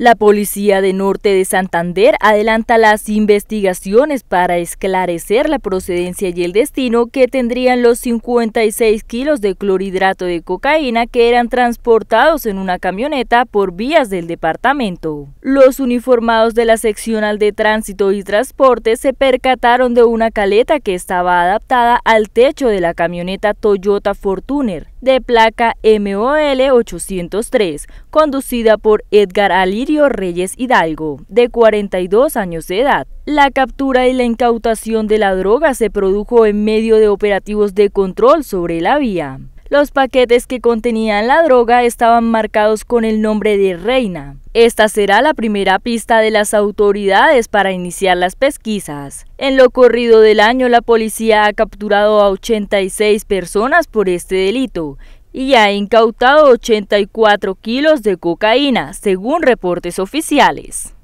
La policía de norte de Santander adelanta las investigaciones para esclarecer la procedencia y el destino que tendrían los 56 kilos de clorhidrato de cocaína que eran transportados en una camioneta por vías del departamento. Los uniformados de la seccional de tránsito y transporte se percataron de una caleta que estaba adaptada al techo de la camioneta Toyota Fortuner de placa MOL 803 conducida por Edgar Alirio Reyes Hidalgo, de 42 años de edad. La captura y la incautación de la droga se produjo en medio de operativos de control sobre la vía. Los paquetes que contenían la droga estaban marcados con el nombre de Reina. Esta será la primera pista de las autoridades para iniciar las pesquisas. En lo corrido del año, la policía ha capturado a 86 personas por este delito y ha incautado 84 kilos de cocaína, según reportes oficiales.